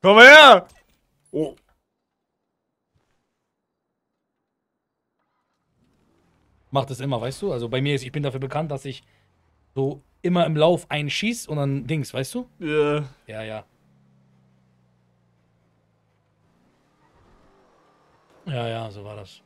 Komm her! Oh. Macht es immer, weißt du? Also bei mir ist, ich bin dafür bekannt, dass ich so immer im Lauf einen schieß und dann Dings, weißt du? Ja. Yeah. Ja, ja. Ja, ja, so war das.